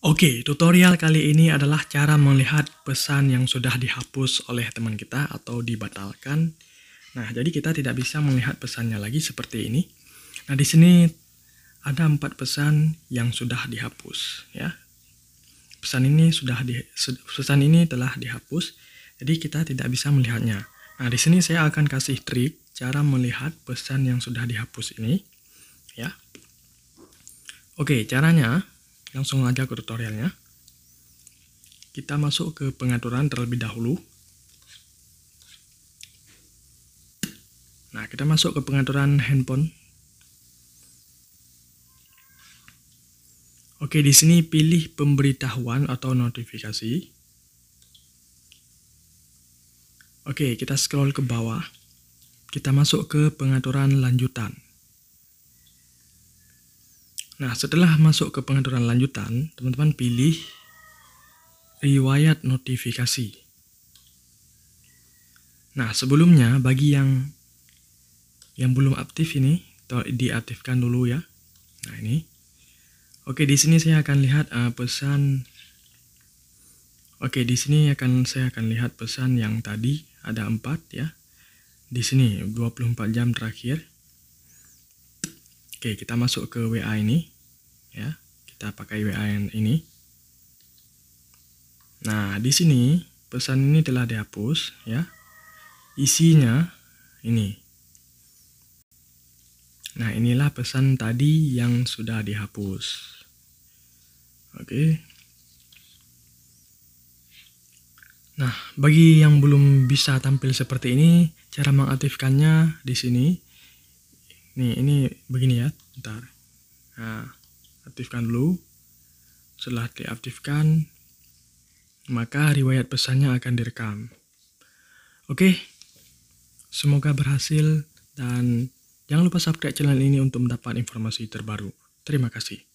Oke, tutorial kali ini adalah cara melihat pesan yang sudah dihapus oleh teman kita atau dibatalkan. Nah, jadi kita tidak bisa melihat pesannya lagi seperti ini. Nah, di sini ada empat pesan yang sudah dihapus, ya. Pesan ini sudah di, pesan ini telah dihapus, jadi kita tidak bisa melihatnya. Nah, di sini saya akan kasih trik cara melihat pesan yang sudah dihapus ini, ya. Oke, caranya langsung aja ke tutorialnya kita masuk ke pengaturan terlebih dahulu nah kita masuk ke pengaturan handphone oke di sini pilih pemberitahuan atau notifikasi oke kita scroll ke bawah kita masuk ke pengaturan lanjutan Nah, setelah masuk ke pengaturan lanjutan, teman-teman pilih riwayat notifikasi. Nah, sebelumnya bagi yang yang belum aktif ini diaktifkan dulu ya. Nah, ini. Oke, di sini saya akan lihat uh, pesan Oke, di sini akan saya akan lihat pesan yang tadi ada 4 ya. Di sini 24 jam terakhir. Oke, kita masuk ke WA ini. Ya, kita pakai WA yang ini. Nah, di sini pesan ini telah dihapus ya. Isinya ini. Nah, inilah pesan tadi yang sudah dihapus. Oke. Nah, bagi yang belum bisa tampil seperti ini, cara mengaktifkannya di sini nih ini begini ya ntar nah aktifkan dulu setelah diaktifkan maka riwayat pesannya akan direkam oke semoga berhasil dan jangan lupa subscribe channel ini untuk mendapat informasi terbaru terima kasih